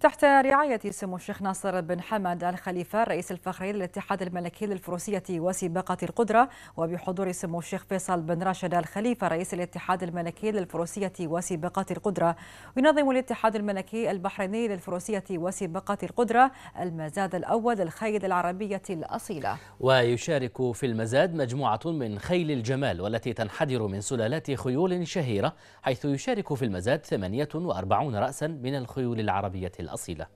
تحت رعاية سمو الشيخ ناصر بن حمد الخليفة الرئيس الفخري للاتحاد الملكي للفروسية وسباقة القدرة وبحضور سمو الشيخ فيصل بن راشد الخليفة رئيس الاتحاد الملكي للفروسية وسباقة القدرة ينظم الاتحاد الملكي البحريني للفروسية وسباقة القدرة المزاد الأول للخيل العربية الأصيلة ويشارك في المزاد مجموعة من خيل الجمال والتي تنحدر من سلالات خيول شهيرة حيث يشارك في المزاد 48 رأسا من الخيول العربية الأصيلة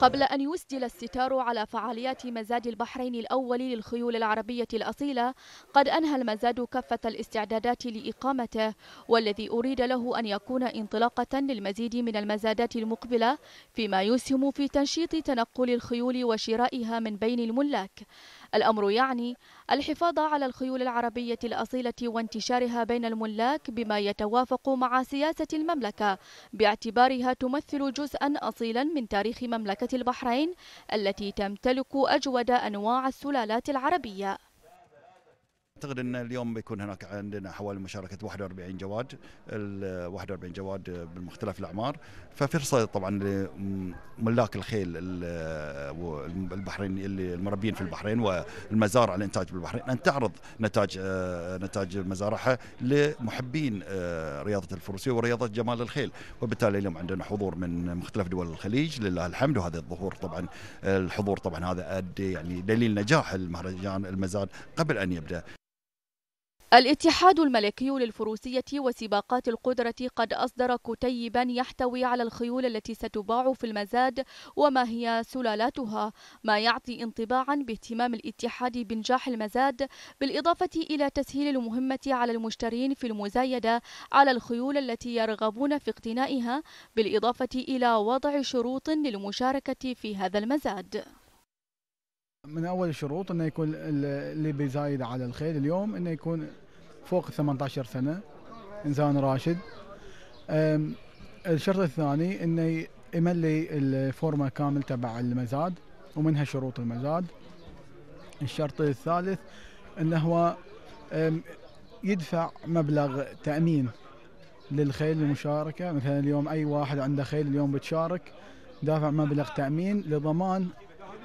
قبل أن يسدل الستار على فعاليات مزاد البحرين الأول للخيول العربية الأصيلة قد أنهى المزاد كافة الاستعدادات لإقامته والذي أريد له أن يكون انطلاقة للمزيد من المزادات المقبلة فيما يسهم في تنشيط تنقل الخيول وشرائها من بين الملاك الأمر يعني الحفاظ على الخيول العربية الأصيلة وانتشارها بين الملاك بما يتوافق مع سياسة المملكة باعتبارها تمثل جزءا أصيلا من تاريخ مملكة البحرين التي تمتلك أجود أنواع السلالات العربية اعتقد ان اليوم بيكون هناك عندنا حوالي مشاركه 41 جواد ال 41 جواد بمختلف الاعمار ففرصه طبعا لملاك الخيل البحرين اللي المربين في البحرين والمزارع الانتاج بالبحرين ان تعرض نتاج نتاج مزارعها لمحبين آه، رياضه الفروسيه ورياضه جمال الخيل وبالتالي اليوم عندنا حضور من مختلف دول الخليج لله الحمد وهذا الظهور طبعا الحضور طبعا هذا ادي يعني دليل نجاح المهرجان المزاد قبل ان يبدا الاتحاد الملكي للفروسية وسباقات القدرة قد أصدر كتيبا يحتوي على الخيول التي ستباع في المزاد وما هي سلالاتها ما يعطي انطباعا باهتمام الاتحاد بنجاح المزاد بالإضافة إلى تسهيل المهمة على المشترين في المزايدة على الخيول التي يرغبون في اقتنائها بالإضافة إلى وضع شروط للمشاركة في هذا المزاد من اول الشروط انه يكون اللي بيزايد على الخيل اليوم انه يكون فوق ال 18 سنه انسان راشد الشرط الثاني انه يملي الفورمه كامل تبع المزاد ومنها شروط المزاد الشرط الثالث انه هو يدفع مبلغ تامين للخيل المشاركه مثلا اليوم اي واحد عنده خيل اليوم بتشارك دافع مبلغ تامين لضمان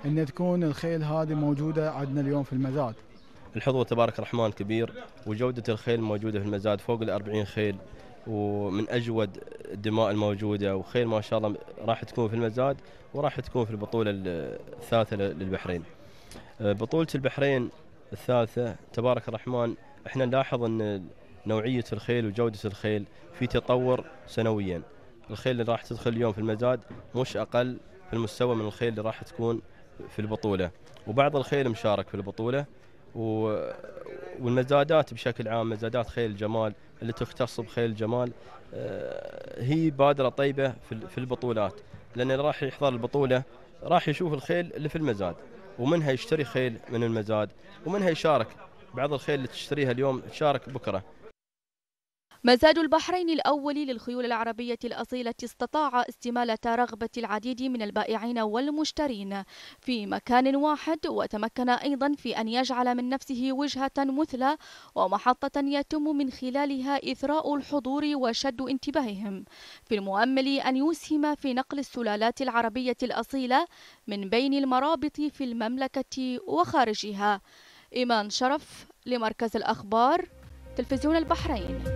ان تكون الخيل هذه موجوده عندنا اليوم في المزاد الحظوة تبارك الرحمن كبير وجودة الخيل الموجودة في المزاد فوق ال 40 خيل ومن اجود الدماء الموجوده وخيل ما شاء الله راح تكون في المزاد وراح تكون في البطوله الثالثه للبحرين. آه، بطوله البحرين الثالثه تبارك الرحمن احنا نلاحظ ان نوعيه الخيل وجوده الخيل في تطور سنويا. الخيل اللي راح تدخل اليوم في المزاد مش اقل في المستوى من الخيل اللي راح تكون في البطوله وبعض الخيل مشارك في البطوله و... والمزادات بشكل عام مزادات خيل الجمال اللي تختص بخيل الجمال آه، هي بادره طيبه في البطولات لان اللي راح يحضر البطوله راح يشوف الخيل اللي في المزاد ومنها يشتري خيل من المزاد ومنها يشارك بعض الخيل اللي تشتريها اليوم تشارك بكره مزاد البحرين الأول للخيول العربية الأصيلة استطاع استمالة رغبة العديد من البائعين والمشترين في مكان واحد وتمكن أيضا في أن يجعل من نفسه وجهة مثلى ومحطة يتم من خلالها إثراء الحضور وشد انتباههم في المؤمل أن يسهم في نقل السلالات العربية الأصيلة من بين المرابط في المملكة وخارجها إيمان شرف لمركز الأخبار تلفزيون البحرين